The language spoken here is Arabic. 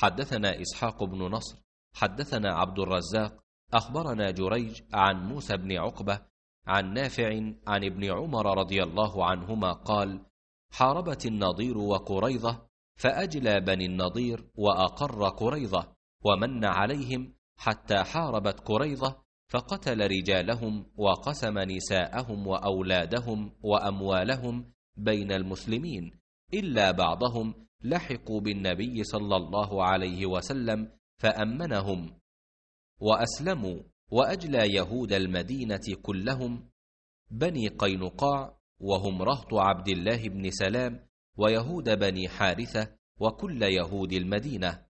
حدثنا إسحاق بن نصر حدثنا عبد الرزاق أخبرنا جريج عن موسى بن عقبة عن نافع عن ابن عمر رضي الله عنهما قال حاربت النضير وقريظة فأجلى بني النضير وأقر قريظة ومن عليهم حتى حاربت قريظة فقتل رجالهم وقسم نساءهم وأولادهم وأموالهم بين المسلمين إلا بعضهم لحقوا بالنبي صلى الله عليه وسلم فامنهم واسلموا واجلى يهود المدينه كلهم بني قينقاع وهم رهط عبد الله بن سلام ويهود بني حارثه وكل يهود المدينه